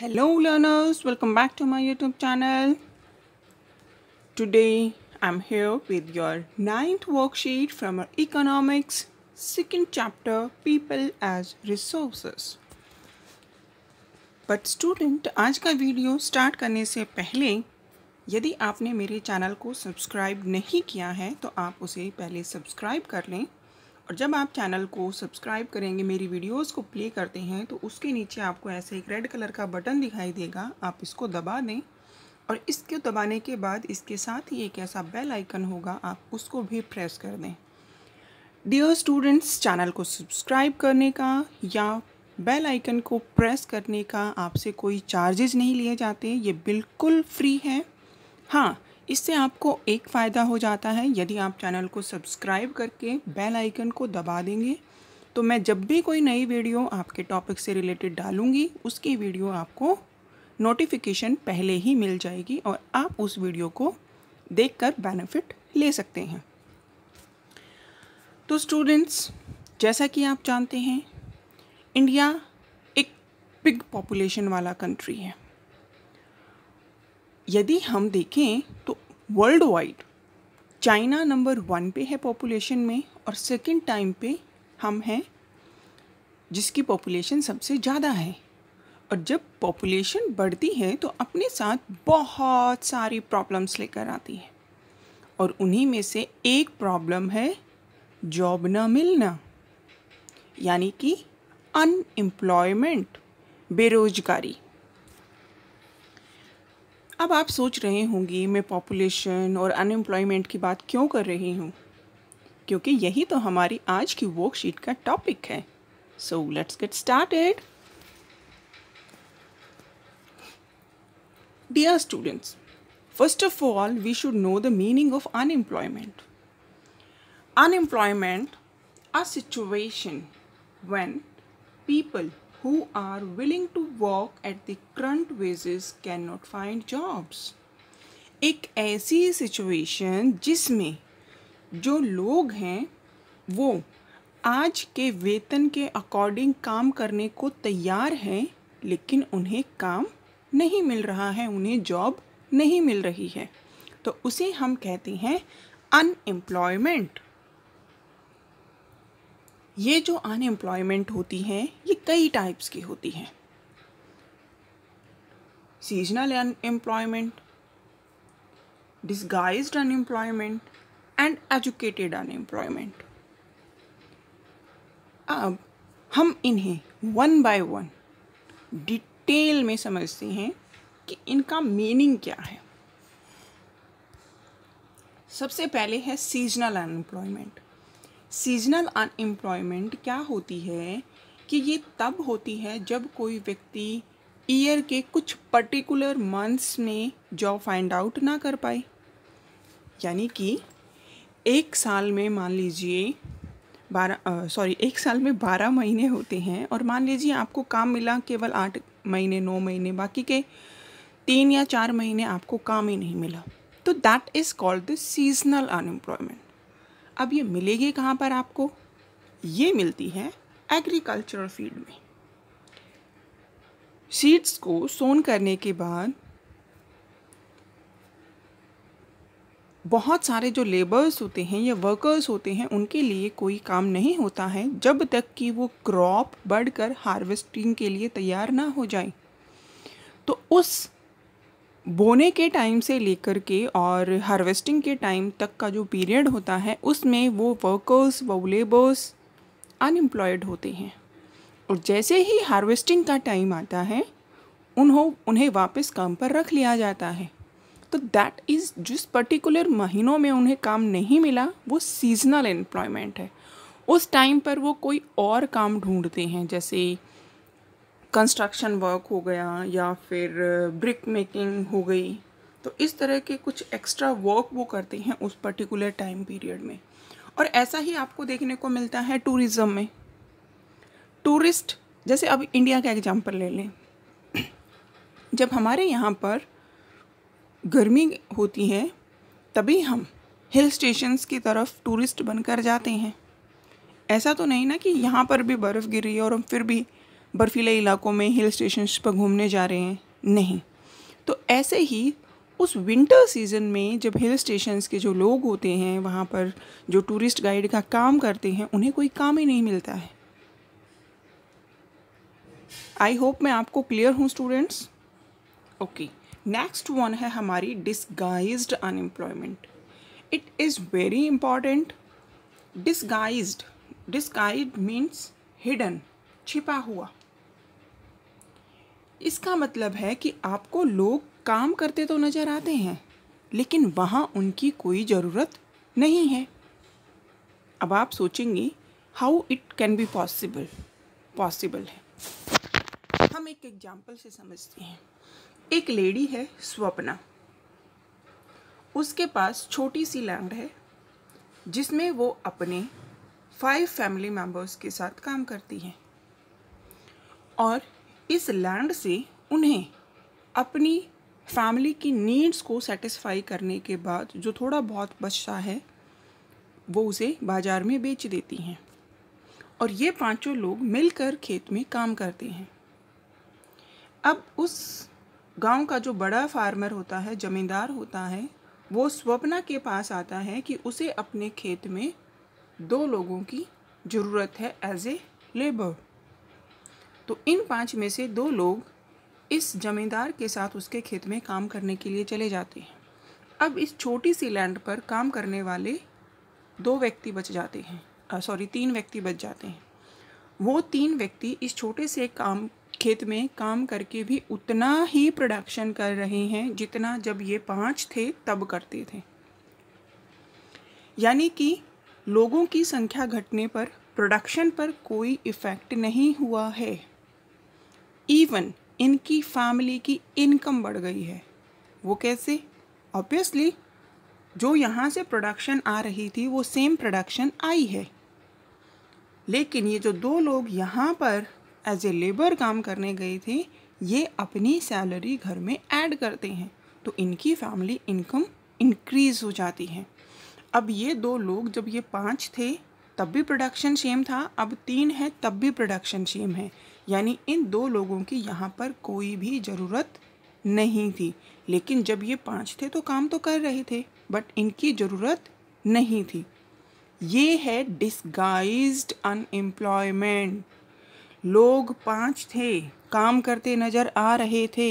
Hello learners, welcome back to my YouTube channel. Today I'm here with your ninth worksheet from our economics second chapter people as resources. But student आज का video start करने से पहले यदि आपने मेरे channel को subscribe नहीं किया है तो आप उसे पहले सब्सक्राइब कर लें और जब आप चैनल को सब्सक्राइब करेंगे मेरी वीडियोस को प्ले करते हैं तो उसके नीचे आपको ऐसे एक रेड कलर का बटन दिखाई देगा आप इसको दबा दें और इसके दबाने के बाद इसके साथ ही एक ऐसा बेल आइकन होगा आप उसको भी प्रेस कर दें डियर स्टूडेंट्स चैनल को सब्सक्राइब करने का या बेल आइकन को प्रेस करने का आपसे कोई चार्जेज नहीं लिए जाते ये बिल्कुल फ्री है हाँ इससे आपको एक फ़ायदा हो जाता है यदि आप चैनल को सब्सक्राइब करके बेल आइकन को दबा देंगे तो मैं जब भी कोई नई वीडियो आपके टॉपिक से रिलेटेड डालूँगी उसकी वीडियो आपको नोटिफिकेशन पहले ही मिल जाएगी और आप उस वीडियो को देखकर बेनिफिट ले सकते हैं तो स्टूडेंट्स जैसा कि आप जानते हैं इंडिया एक बिग पॉपुलेशन वाला कंट्री है यदि हम देखें तो world wide China number one पे है पॉपुलेशन में और सेकंड टाइम पे हम हैं जिसकी पॉपुलेशन सबसे ज़्यादा है और जब पॉपुलेशन बढ़ती है तो अपने साथ बहुत सारी प्रॉब्लम्स लेकर आती है और उन्हीं में से एक प्रॉब्लम है जॉब ना मिलना यानी कि अनएम्प्लॉयमेंट बेरोजगारी अब आप सोच रहे होंगे मैं पॉपुलेशन और अनएम्प्लॉयमेंट की बात क्यों कर रही हूँ क्योंकि यही तो हमारी आज की वर्कशीट का टॉपिक है so let's get start started dear students first of all we should know the meaning of unemployment unemployment a situation when people who are willing to walk at the current wages cannot find jobs. एक ऐसी situation जिसमें जो लोग हैं वो आज के वेतन के अकॉर्डिंग काम करने को तैयार हैं लेकिन उन्हें काम नहीं मिल रहा है उन्हें जॉब नहीं मिल रही है तो उसे हम कहते हैं अनएम्प्लॉयमेंट ये जो अनएम्प्लॉयमेंट होती हैं ये कई टाइप्स की होती हैं seasonal unemployment disguise unemployment and educated unemployment अब हम इन्हें वन बाय वन डिटेल में समझते हैं कि इनका मीनिंग क्या है सबसे पहले है सीजनल अनएम्प्लॉयमेंट सीजनल अनएम्प्लॉयमेंट क्या होती है कि ये तब होती है जब कोई व्यक्ति ईयर के कुछ पर्टिकुलर मंथ्स में जॉब फाइंड आउट ना कर पाए यानी कि एक साल में मान लीजिए बारह सॉरी एक साल में बारह महीने होते हैं और मान लीजिए आपको काम मिला केवल आठ महीने नौ महीने बाकी के तीन या चार महीने आपको काम ही नहीं मिला तो that is called the seasonal unemployment अब ये मिलेगी कहाँ पर आपको ये मिलती है एग्रीकल्चरल फील्ड में सीड्स को सोन करने के बाद बहुत सारे जो लेबर्स होते हैं या वर्कर्स होते हैं उनके लिए कोई काम नहीं होता है जब तक कि वो क्रॉप बढ़कर हार्वेस्टिंग के लिए तैयार ना हो जाए तो उस बोने के टाइम से लेकर के और हार्वेस्टिंग के टाइम तक का जो पीरियड होता है उसमें वो वर्कर्स वो लेबर्स अनएम्प्लॉयड होते हैं और जैसे ही हार्वेस्टिंग का टाइम आता है उन्हों उन्हें वापस काम पर रख लिया जाता है तो दैट इज़ जिस पर्टिकुलर महीनों में उन्हें काम नहीं मिला वो सीजनल एम्प्लॉयमेंट है उस टाइम पर वो कोई और काम ढूंढते हैं जैसे कंस्ट्रक्शन वर्क हो गया या फिर ब्रिक uh, मेकिंग हो गई तो इस तरह के कुछ एक्स्ट्रा वर्क वो करते हैं उस पर्टिकुलर टाइम पीरियड में और ऐसा ही आपको देखने को मिलता है टूरिज़्म में टूरिस्ट जैसे अब इंडिया का एग्जाम्पल ले लें जब हमारे यहाँ पर गर्मी होती है तभी हम हिल स्टेशंस की तरफ टूरिस्ट बनकर जाते हैं ऐसा तो नहीं ना कि यहाँ पर भी बर्फ़ रही है और हम फिर भी बर्फीले इलाकों में हिल स्टेशंस पर घूमने जा रहे हैं नहीं तो ऐसे ही उस विंटर सीज़न में जब हिल स्टेशंस के जो लोग होते हैं वहाँ पर जो टूरिस्ट गाइड का काम करते हैं उन्हें कोई काम ही नहीं मिलता है आई होप मैं आपको क्लियर हूँ स्टूडेंट्स ओके नेक्स्ट वन है हमारी disguise unemployment it is very important disguise disguise means hidden छिपा हुआ इसका मतलब है कि आपको लोग काम करते तो नज़र आते हैं लेकिन वहाँ उनकी कोई ज़रूरत नहीं है अब आप सोचेंगे how it can be possible possible है हम एक एग्जाम्पल से समझते हैं एक लेडी है स्वप्ना उसके पास छोटी सी लैंड है जिसमें वो अपने फाइव फैमिली मेम्बर्स के साथ काम करती हैं और इस लैंड से उन्हें अपनी फैमिली की नीड्स को सेटिस्फाई करने के बाद जो थोड़ा बहुत बचता है वो उसे बाज़ार में बेच देती हैं और ये पांचों लोग मिलकर खेत में काम करते हैं अब उस गांव का जो बड़ा फार्मर होता है ज़मींदार होता है वो स्वप्ना के पास आता है कि उसे अपने खेत में दो लोगों की ज़रूरत है एज ए लेबर तो इन पाँच में से दो लोग इस जमींदार के साथ उसके खेत में काम करने के लिए चले जाते हैं अब इस छोटी सी लैंड पर काम करने वाले दो व्यक्ति बच जाते हैं सॉरी तीन व्यक्ति बच जाते हैं वो तीन व्यक्ति इस छोटे से काम खेत में काम करके भी उतना ही प्रोडक्शन कर रहे हैं जितना जब ये पाँच थे तब करते थे यानी कि लोगों की संख्या घटने पर प्रोडक्शन पर कोई इफ़ेक्ट नहीं हुआ है इवन इनकी फैमिली की इनकम बढ़ गई है वो कैसे ऑब्वियसली जो यहाँ से प्रोडक्शन आ रही थी वो सेम प्रोडक्शन आई है लेकिन ये जो दो लोग यहाँ पर एज ए लेबर काम करने गए थे ये अपनी सैलरी घर में ऐड करते हैं तो इनकी फैमिली इनकम इंक्रीज़ हो जाती है अब ये दो लोग जब ये पाँच थे तब भी प्रोडक्शन सेम था अब तीन है तब भी प्रोडक्शन सेम है यानी इन दो लोगों की यहाँ पर कोई भी ज़रूरत नहीं थी लेकिन जब ये पाँच थे तो काम तो कर रहे थे बट इनकी ज़रूरत नहीं थी ये है डिसगाइज अनएम्प्लॉयमेंट लोग पाँच थे काम करते नज़र आ रहे थे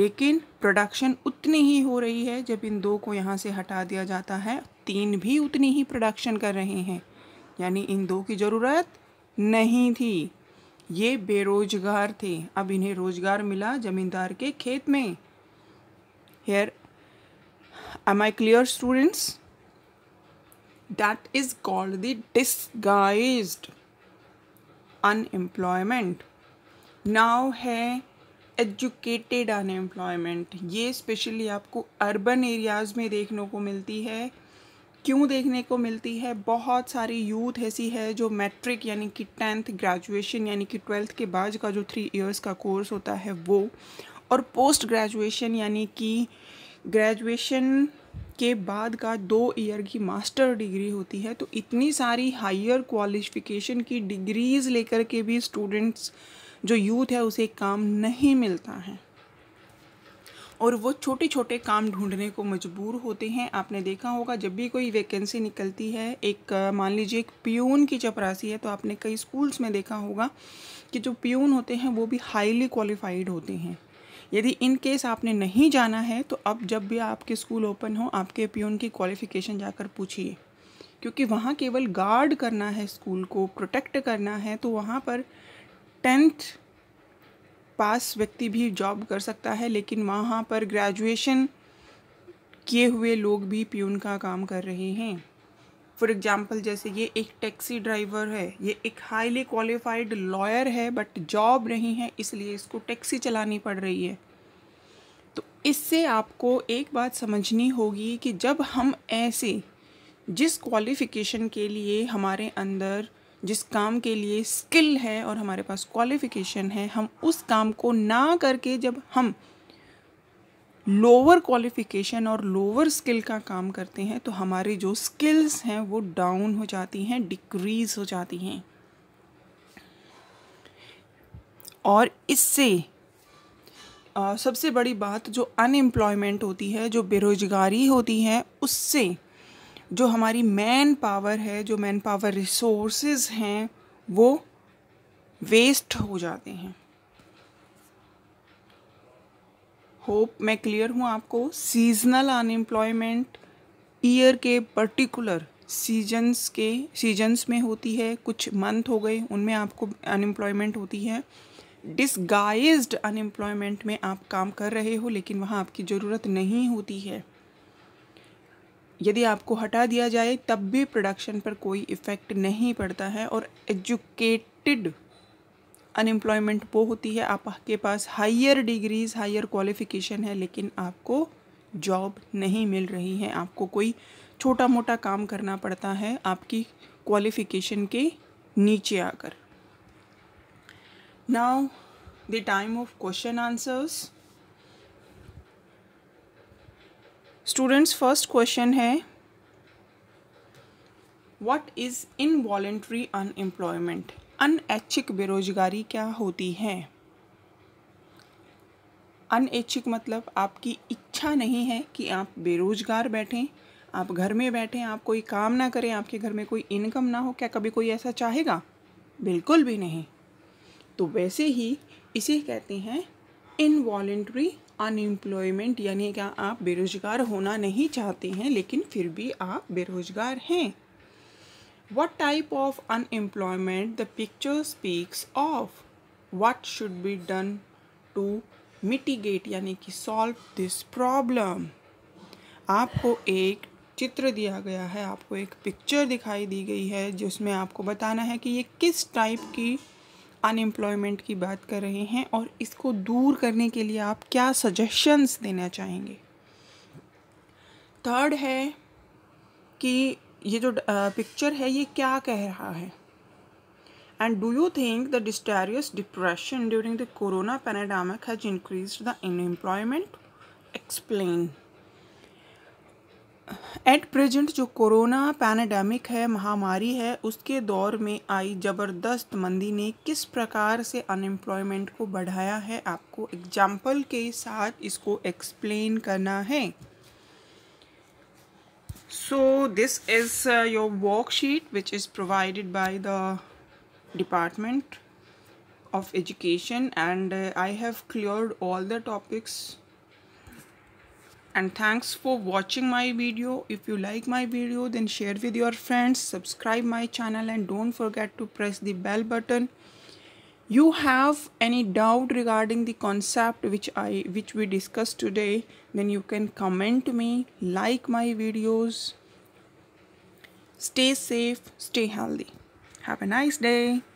लेकिन प्रोडक्शन उतनी ही हो रही है जब इन दो को यहाँ से हटा दिया जाता है तीन भी उतनी ही प्रोडक्शन कर रहे हैं यानी इन दो की ज़रूरत नहीं थी ये बेरोजगार थे अब इन्हें रोजगार मिला जमींदार के खेत में here am I clear students that is called the disguise unemployment now है एजुकेटेड अनएम्प्लॉयमेंट ये स्पेशली आपको अर्बन एरियाज़ में देखने को मिलती है क्यों देखने को मिलती है बहुत सारी यूथ ऐसी है जो मैट्रिक यानी कि टेंथ ग्रेजुएशन यानी कि ट्वेल्थ के बाद का जो थ्री इयर्स का कोर्स होता है वो और पोस्ट ग्रेजुएशन यानी कि ग्रेजुएशन के बाद का दो ईयर की मास्टर डिग्री होती है तो इतनी सारी हायर क्वालिफिकेशन की डिग्रीज़ लेकर के भी स्टूडेंट्स जो यूथ है उसे काम नहीं मिलता है और वो छोटे छोटे काम ढूंढने को मजबूर होते हैं आपने देखा होगा जब भी कोई वैकेंसी निकलती है एक मान लीजिए एक प्यून की चपरासी है तो आपने कई स्कूल्स में देखा होगा कि जो प्यून होते हैं वो भी हाईली क्वालिफाइड होते हैं यदि इन केस आपने नहीं जाना है तो अब जब भी आपके स्कूल ओपन हो आपके प्यून की क्वालिफ़िकेशन जाकर पूछिए क्योंकि वहाँ केवल गार्ड करना है स्कूल को प्रोटेक्ट करना है तो वहाँ पर टेंथ पास व्यक्ति भी जॉब कर सकता है लेकिन वहाँ पर ग्रेजुएशन किए हुए लोग भी प्यून का काम कर रहे हैं फॉर एग्ज़ाम्पल जैसे ये एक टैक्सी ड्राइवर है ये एक हाईली क्वालिफाइड लॉयर है बट जॉब नहीं है इसलिए इसको टैक्सी चलानी पड़ रही है तो इससे आपको एक बात समझनी होगी कि जब हम ऐसे जिस क्वालिफ़िकेशन के लिए हमारे अंदर जिस काम के लिए स्किल है और हमारे पास क्वालिफिकेशन है हम उस काम को ना करके जब हम लोअर क्वालिफिकेशन और लोअर स्किल का काम करते हैं तो हमारी जो स्किल्स हैं वो डाउन हो जाती हैं डिक्रीज हो जाती हैं और इससे सबसे बड़ी बात जो अनएम्प्लॉयमेंट होती है जो बेरोजगारी होती है उससे जो हमारी मैन पावर है जो मैन पावर रिसोर्सेज हैं वो वेस्ट हो जाते हैं होप मैं क्लियर हूँ आपको सीजनल अनएम्प्लॉयमेंट ईयर के पर्टिकुलर सीजन्स के सीजन्स में होती है कुछ मंथ हो गए उनमें आपको अनएम्प्लॉयमेंट होती है डिसगाइज्ड अनएम्प्लॉयमेंट में आप काम कर रहे हो लेकिन वहाँ आपकी ज़रूरत नहीं होती है यदि आपको हटा दिया जाए तब भी प्रोडक्शन पर कोई इफ़ेक्ट नहीं पड़ता है और एजुकेटेड अनएम्प्लॉयमेंट वो होती है आपके पास हायर डिग्रीज़ हायर क्वालिफ़िकेशन है लेकिन आपको जॉब नहीं मिल रही है आपको कोई छोटा मोटा काम करना पड़ता है आपकी क्वालिफ़िकेशन के नीचे आकर now the time of question answers students first question है वट इज़ वॉलेंट्री अनएम्प्लॉयमेंट अनैच्छिक बेरोजगारी क्या होती है अनैच्छिक मतलब आपकी इच्छा नहीं है कि आप बेरोजगार बैठें आप घर में बैठें आप कोई काम ना करें आपके घर में कोई इनकम ना हो क्या कभी कोई ऐसा चाहेगा बिल्कुल भी नहीं तो वैसे ही इसे कहते हैं वॉलेंट्री अनएम्प्लॉयमेंट यानी क्या आप बेरोजगार होना नहीं चाहते हैं लेकिन फिर भी आप बेरोजगार हैं what type of unemployment the picture speaks of what should be done to mitigate यानी कि सॉल्व दिस प्रॉब्लम आपको एक चित्र दिया गया है आपको एक पिक्चर दिखाई दी गई है जिसमें आपको बताना है कि ये किस टाइप की अनएम्प्लॉयमेंट की बात कर रहे हैं और इसको दूर करने के लिए आप क्या सजेशंस देना चाहेंगे थर्ड है कि ये जो पिक्चर है ये क्या कह रहा है and do you think the disastrous depression during the corona pandemic has increase the unemployment explain at present जो कोरोना पैनडेमिक है महामारी है उसके दौर में आई जबरदस्त मंदी ने किस प्रकार से अनएम्प्लॉयमेंट को बढ़ाया है आपको एग्जाम्पल के साथ इसको एक्सप्लेन करना है so this is your worksheet which is provided by the department of education and I have clear all the topics and thanks for watching my video if you like my video then share with your friends subscribe my channel and don't forget to press the bell button you have any doubt regarding the concept which i which we discussed today then you can comment me like my videos stay safe stay healthy have a nice day